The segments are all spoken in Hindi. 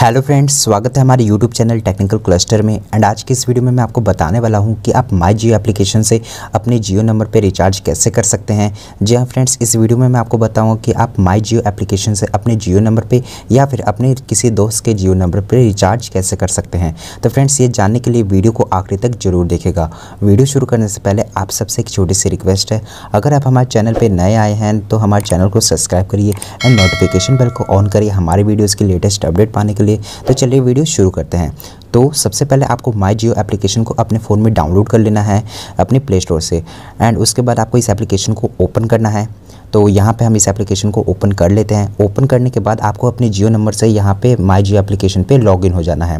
हेलो फ्रेंड्स स्वागत है हमारे यूट्यूब चैनल टेक्निकल क्लस्टर में एंड आज की इस वीडियो में मैं आपको बताने वाला हूं कि आप माई जियो एप्लीकेशन से अपने जियो नंबर पर रिचार्ज कैसे कर सकते हैं जी हाँ फ्रेंड्स इस वीडियो में मैं आपको बताऊंगा कि आप माई जियो एप्लीकेशन से अपने जियो नंबर पर या फिर अपने किसी दोस्त के जियो नंबर पर रिचार्ज कैसे कर सकते हैं तो फ्रेंड्स ये जानने के लिए वीडियो को आखिरी तक जरूर देखेगा वीडियो शुरू करने से पहले आप सबसे एक छोटी सी रिक्वेस्ट है अगर आप हमारे चैनल पर नए आए हैं तो हमारे चैनल को सब्सक्राइब करिए एंड नोटिफिकेशन बेल को ऑन करिए हमारे वीडियोज़ के लेटेस्ट अपडेट पाने के लिए तो चलिए वीडियो शुरू करते हैं तो सबसे पहले आपको माई जियो एप्लीकेशन को अपने फ़ोन में डाउनलोड कर लेना है अपने प्ले स्टोर से एंड उसके बाद आपको इस एप्लीकेशन को ओपन करना है तो यहाँ पे हम इस एप्लीकेशन को ओपन कर लेते हैं ओपन करने के बाद आपको अपने जियो नंबर से यहाँ पे माई जियो एप्लीकेशन पे लॉगिन हो जाना है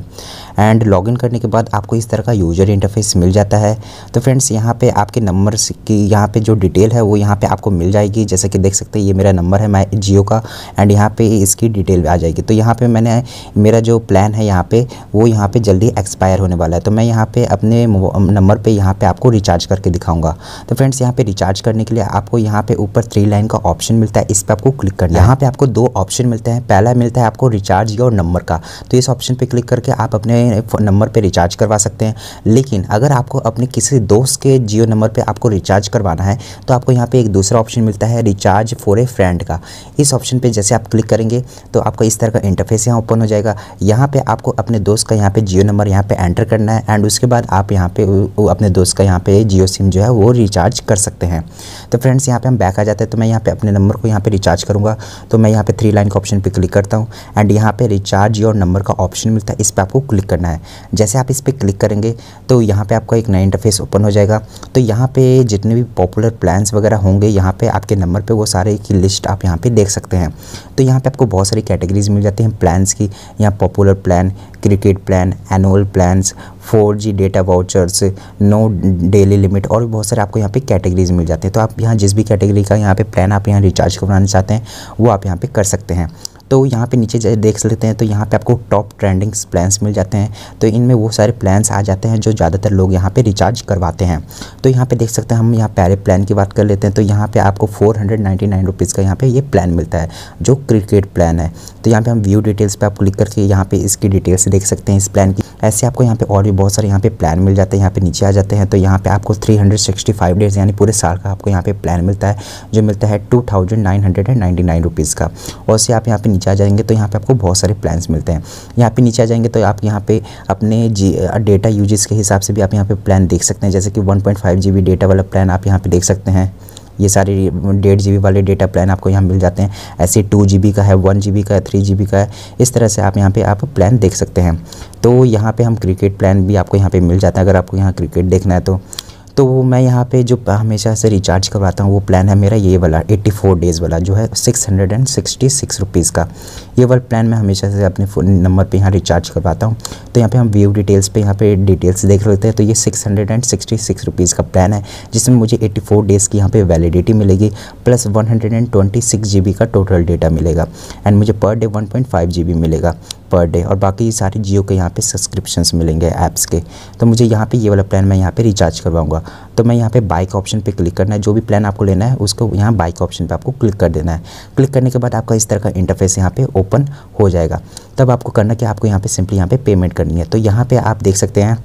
एंड लॉगिन करने के बाद आपको इस तरह का यूजर इंटरफेस मिल जाता है तो फ्रेंड्स यहाँ पे आपके नंबर की यहाँ पे जो डिटेल है वो यहाँ पे आपको मिल जाएगी जैसे कि देख सकते हैं ये मेरा नंबर है माई जियो का एंड यहाँ पे इसकी डिटेल आ जाएगी तो यहाँ पे मैंने मेरा जो प्लान है यहाँ पे वो यहाँ पे जल्दी एक्सपायर होने वाला है तो मैं यहाँ पे अपने नंबर पर यहाँ पर आपको रिचार्ज करके दिखाऊँगा तो फ्रेंड्स यहाँ पर रिचार्ज करने के लिए आपको यहाँ पर ऊपर थ्री लाइन लाइन का ऑप्शन मिलता है इस पर आपको क्लिक करना है यहाँ पे आपको दो ऑप्शन मिलते हैं पहला मिलता है आपको रिचार्ज योर नंबर का तो इस ऑप्शन पे क्लिक करके आप अपने नंबर पे रिचार्ज करवा सकते हैं लेकिन अगर आपको अपने किसी दोस्त के जियो नंबर पर आपको रिचार्ज करवाना है तो आपको यहाँ पर एक दूसरा ऑप्शन मिलता है रिचार्ज फॉर ए फ्रेंड का इस ऑप्शन पर जैसे आप क्लिक करेंगे तो आपका इस तरह का इंटरफेस यहाँ ओपन हो जाएगा यहाँ पर आपको अपने दोस्त का यहाँ पर जियो नंबर यहाँ पर एंटर करना है एंड उसके बाद आप यहाँ पे अपने दोस्त का यहाँ पे जियो सिम जो है वो रिचार्ज कर सकते हैं तो फ्रेंड्स यहाँ पे हम बैक आ जाते हैं तो मैं मैं यहाँ पे अपने नंबर को यहाँ पे रिचार्ज करूँगा तो मैं यहाँ पे थ्री लाइन का ऑप्शन पे क्लिक करता हूँ एंड यहाँ पे रिचार्ज योर नंबर का ऑप्शन मिलता है इस पर आपको क्लिक करना है जैसे आप इस पर क्लिक करेंगे तो यहाँ पर आपका एक नया इंटरफेस ओपन हो जाएगा तो यहाँ पर जितने भी पॉपुलर प्लान्स वगैरह होंगे यहाँ पर आपके नंबर पर वो सारे की लिस्ट आप यहाँ पर देख सकते हैं तो यहाँ पर आपको बहुत सारी कैटेगरीज मिल जाती हैं प्लान्स की यहाँ popular plan cricket plan annual plans four G data vouchers no daily limit और भी बहुत सारे आपको यहाँ पे कैटेगरीज मिल जाते हैं तो आप यहाँ जिस भी कैटेगरी का यहाँ पे प्लान आप यहाँ रिचार्ज करवाना चाहते हैं वो आप यहाँ पे कर सकते हैं तो यहाँ पे नीचे देख लेते हैं तो यहाँ पे आपको टॉप ट्रेंडिंग्स प्लान्स मिल जाते हैं तो इनमें वो सारे प्लान्स आ जाते हैं जो ज़्यादातर लोग यहाँ पे रिचार्ज करवाते हैं तो यहाँ पे देख सकते हैं हम यहाँ पहले प्लान की बात कर लेते हैं तो यहाँ पे आपको फोर हंड्रेड नाइन रुपीज़ का यहाँ पर ये प्लान मिलता है जो क्रिकेट प्लान है तो यहाँ पर हम व्यू डिटेल्स पर आप क्लिक करके यहाँ पर इसकी डिटेल्स देख सकते हैं इस प्लान की ऐसे आपको यहाँ पर और भी बहुत सारे यहाँ पे प्लान मिल जाते हैं यहाँ पर नीचे आ जाते हैं तो यहाँ पर आपको थ्री डेज़ यानी पूरे साल का आपको यहाँ पर प्लान मिलता है जो मिलता है two thousand nine hundred and nine rupees का और से आप यहाँ पर नीचे आ जाएंगे तो यहाँ पे आपको बहुत सारे प्लान्स मिलते हैं यहाँ पे नीचे आ जाएंगे तो आप यहाँ पे अपने जी डेटा यूजेस के हिसाब से भी आप यहाँ पे प्लान देख सकते हैं जैसे कि वन पॉइंट डेटा वाला प्लान आप यहाँ पर देख सकते हैं ये सारे डेढ़ जी वाले डेटा प्लान आपको यहाँ मिल जाते हैं ऐसे टू जी का है वन जी का है थ्री जी का है इस तरह से आप यहाँ पे आप प्लान देख सकते हैं तो यहाँ पे हम क्रिकेट प्लान भी आपको यहाँ पे मिल जाता है अगर आपको यहाँ क्रिकेट देखना है तो तो मैं यहाँ पे जो हमेशा से रिचार्ज करवाता हूँ वो प्लान है मेरा ये वाला 84 डेज़ वाला जो है six hundred and sixty six rupees का ये वाला प्लान मैं हमेशा से अपने फ़ोन नंबर पे यहाँ रिचार्ज करवाता हूँ तो यहाँ पे हम व्यू डिटेल्स पे यहाँ पे डिटेल्स देख लेते हैं तो ये six hundred and sixty six rupees का प्लान है जिसमें मुझे एट्टी फोर डेज़ की यहाँ पर वैलिडिटी मिलेगी plus one hundred and twenty six G B का टोटल डेटा मिलेगा एंड मुझे per day one point five G B मिलेगा पर डे और बाकी सारे जियो के यहाँ पे सब्सक्रिप्शंस मिलेंगे ऐप्स के तो मुझे यहाँ पे ये वाला प्लान मैं यहाँ पे रिचार्ज करवाऊँगा तो मैं यहाँ पे बाइक ऑप्शन पे क्लिक करना है जो भी प्लान आपको लेना है उसको यहाँ बाइक ऑप्शन पे आपको क्लिक कर देना है क्लिक करने के बाद आपका इस तरह का इंटरफेस यहाँ पर ओपन हो जाएगा तब आपको करना कि आपको यहाँ पर सिंपली यहाँ पर पेमेंट करनी है तो यहाँ पर आप देख सकते हैं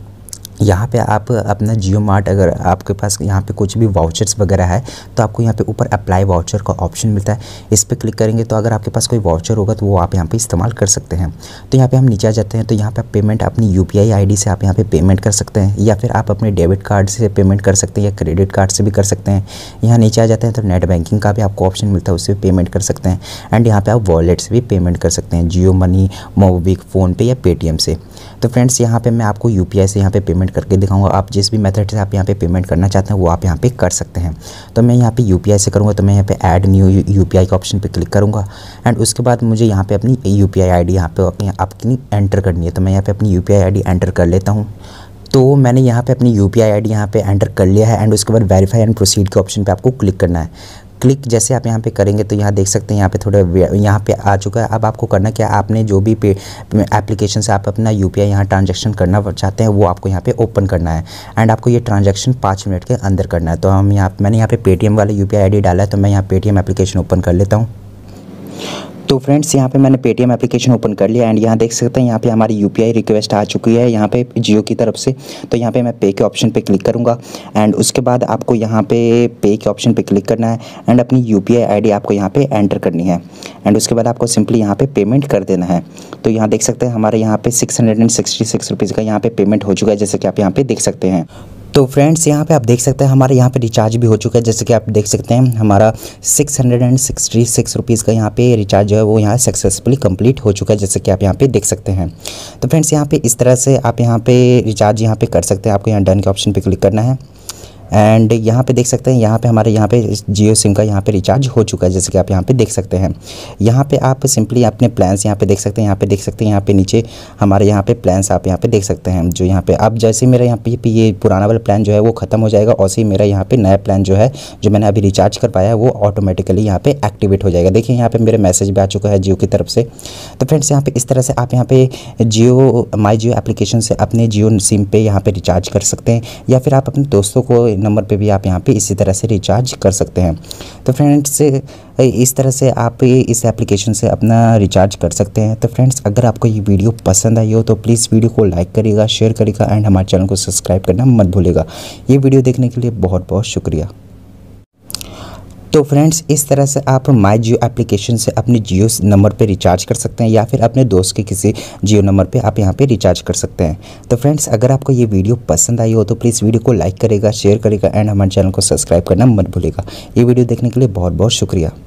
यहाँ पे आप अपना जियो मार्ट अगर आपके पास यहाँ पे कुछ भी वाउचर्स वगैरह है तो आपको यहाँ पे ऊपर अप्लाई वाउचर का ऑप्शन मिलता है इस पर क्लिक करेंगे तो अगर आपके पास कोई वाउचर होगा तो वो आप यहाँ पे इस्तेमाल कर सकते हैं तो यहाँ पे हम नीचे आ जाते हैं तो यहाँ पे आप पेमेंट अपनी यू पी से आप यहाँ पे पेमेंट कर सकते हैं या फिर आप अपने डेबिट कार्ड से पेमेंट कर सकते हैं या क्रेडिट कार्ड से भी कर सकते हैं यहाँ नीचे आ जाते हैं तो नेट बैंकिंग का भी आपको ऑप्शन मिलता है उससे पेमेंट कर सकते हैं एंड यहाँ पर आप वॉलेट से भी पेमेंट कर सकते हैं जियो मनी मोबिक फ़ोनपे या पेटीएम से तो फ्रेंड्स यहाँ पे मैं आपको यू से यहाँ पे पेमेंट करके दिखाऊंगा आप जिस भी मेथड से आप यहाँ पे पेमेंट करना चाहते हैं वो आप यहाँ पे कर सकते हैं तो मैं यहाँ पे यू से करूँगा तो मैं यहाँ पे ऐड न्यू यू पी के ऑप्शन पे क्लिक करूँगा एंड उसके बाद मुझे यहाँ पे अपनी U P I I D यहाँ पे अपनी एंटर करनी है तो मैं यहाँ पे अपनी U P I I D enter कर लेता हूँ तो मैंने यहाँ पे अपनी U P I I D यहाँ पर एंटर कर लिया है एंड उसके बाद वेरीफाई एंड प्रोसीड के ऑप्शन पे आपको क्लिक करना है क्लिक जैसे आप यहाँ पे करेंगे तो यहाँ देख सकते हैं यहाँ पे थोड़ा यहाँ पे आ चुका है अब आपको करना क्या आपने जो भी पे एप्लीकेशन से आप अपना यू पी आई यहाँ ट्रांजेक्शन करना चाहते हैं वो आपको यहाँ पे ओपन करना है एंड आपको ये ट्रांजेक्शन पाँच मिनट के अंदर करना है तो हम यहाँ मैंने यहाँ पे पेटीएम वाला U P I I D डाला है तो मैं यहाँ पेटीएम एप्लीकेशन ओपन कर लेता हूँ तो फ्रेंड्स यहाँ पे मैंने पेटीएम एप्लीकेशन ओपन कर लिया एंड यहाँ देख सकते हैं यहाँ पे हमारी यू रिक्वेस्ट आ चुकी है यहाँ पे जियो की तरफ से तो यहाँ पे मैं पे के ऑप्शन पे क्लिक करूँगा एंड उसके बाद आपको यहाँ पे पे के ऑप्शन पे क्लिक करना है एंड अपनी यू पी आपको यहाँ पे एंटर करनी है एंड उसके बाद आपको सिंपली यहाँ पे पेमेंट कर देना है तो यहाँ देख सकते हैं हमारे यहाँ पे six hundred and sixty six rupees का यहाँ पे पेमेंट हो चुका है जैसे कि आप यहाँ पे देख सकते हैं तो फ्रेंड्स यहाँ पे आप देख सकते हैं हमारे यहाँ पे रिचार्ज भी हो चुका है जैसे कि आप देख सकते हैं हमारा six hundred and sixty six rupees का यहाँ पे रिचार्ज जो है वो यहाँ सक्सेसफुली कंप्लीट हो चुका है जैसे कि आप यहाँ पे देख सकते हैं तो फ्रेंड्स यहाँ पे इस तरह से आप यहाँ पे रिचार्ज यहाँ पे कर सकते हैं आपको यहाँ डन के ऑप्शन पे क्लिक करना है एंड यहाँ पे देख सकते हैं यहाँ पे हमारे यहाँ पे जियो सिम का यहाँ पे रिचार्ज हो चुका है जैसे कि आप यहाँ पे देख सकते हैं यहाँ पे आप सिंपली अपने प्लान्स यहाँ पे देख सकते हैं यहाँ पे देख सकते हैं यहाँ पे नीचे हमारे यहाँ पे प्लान्स आप यहाँ पे देख सकते हैं जो यहाँ पे अब जैसे मेरा यहाँ पे ये पुराना वाला प्लान जो है वो ख़त्म हो जाएगा और ही मेरा यहाँ पे नया प्लान जो है जो मैंने अभी रिचार्ज कर पाया है वो ऑटोमेटिकली यहाँ पे एक्टिवेट हो जाएगा देखिए यहाँ पे मेरे मैसेज भी आ चुका है जियो की तरफ से तो फ्रेंड्स यहाँ पे इस तरह से आप यहाँ पे जियो माई जियो एप्लीकेशन से अपने जियो सिम पे यहाँ पे रिचार्ज कर सकते हैं या फिर आप अपने दोस्तों को नंबर पे भी आप यहाँ पे इसी तरह से रिचार्ज कर सकते हैं तो फ्रेंड्स इस तरह से आप इस एप्लीकेशन से अपना रिचार्ज कर सकते हैं तो फ्रेंड्स अगर आपको ये वीडियो पसंद आई हो तो प्लीज़ वीडियो को लाइक करिएगा शेयर करिएगा एंड हमारे चैनल को सब्सक्राइब करना मत भूलेगा ये वीडियो देखने के लिए बहुत बहुत शुक्रिया तो फ्रेंड्स इस तरह से आप माई जियो एप्लीकेशन से अपने जियो नंबर पर रिचार्ज कर सकते हैं या फिर अपने दोस्त के किसी जियो नंबर पर आप यहाँ पर रिचार्ज कर सकते हैं तो फ्रेंड्स अगर आपको ये वीडियो पसंद आई हो तो प्लीज़ वीडियो को लाइक करेगा शेयर करेगा एंड हमारे चैनल को सब्सक्राइब करना मत भूलेगा ये वीडियो देखने के लिए बहुत बहुत शुक्रिया